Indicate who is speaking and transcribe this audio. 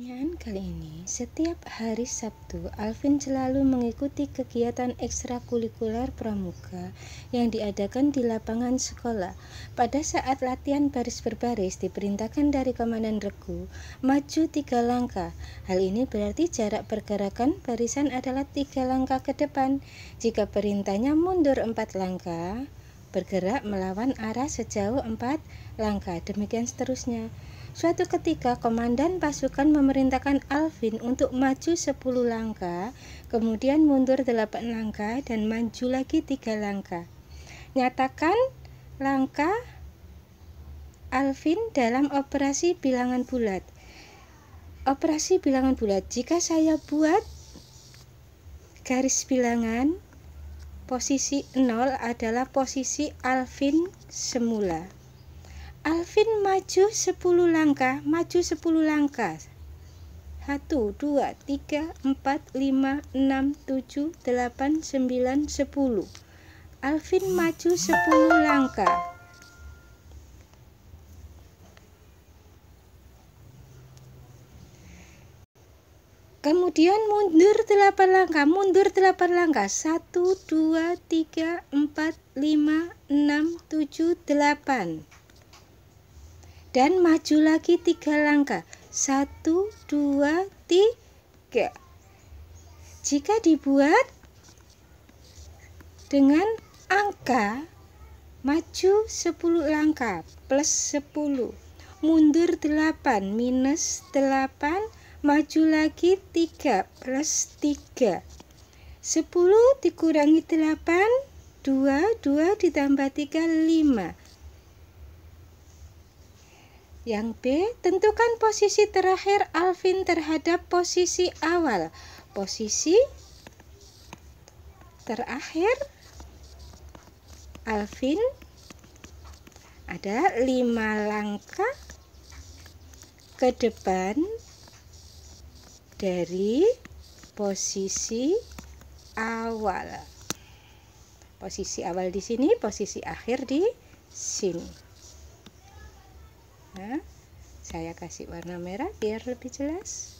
Speaker 1: Pertanyaan kali ini, setiap hari Sabtu, Alvin selalu mengikuti kegiatan ekstrakurikuler pramuka yang diadakan di lapangan sekolah. Pada saat latihan baris berbaris diperintahkan dari Komandan Regu, maju tiga langkah. Hal ini berarti jarak pergerakan barisan adalah tiga langkah ke depan. Jika perintahnya mundur empat langkah, bergerak melawan arah sejauh empat langkah. Demikian seterusnya. Suatu ketika komandan pasukan memerintahkan Alvin untuk maju 10 langkah, kemudian mundur 8 langkah dan maju lagi 3 langkah. Nyatakan langkah Alvin dalam operasi bilangan bulat. Operasi bilangan bulat, jika saya buat garis bilangan, posisi 0 adalah posisi Alvin semula. Alvin maju 10 langkah, maju 10 langkah. 1 2 3 4 5 6 7 8 9 10. Alvin maju 10 langkah. Kemudian mundur 8 langkah, mundur 8 langkah. 1 2 3 4 5 6 7 8 dan maju lagi tiga langkah. Satu, dua, tiga. Jika dibuat dengan angka maju 10 langkah plus 10 mundur 8 minus 8 maju lagi 3 plus 3 10 dikurangi 8 2 2 ditambah 3 5 yang B, tentukan posisi terakhir Alvin terhadap posisi awal. Posisi terakhir Alvin ada lima langkah ke depan dari posisi awal. Posisi awal di sini, posisi akhir di sini saya kasih warna merah biar lebih jelas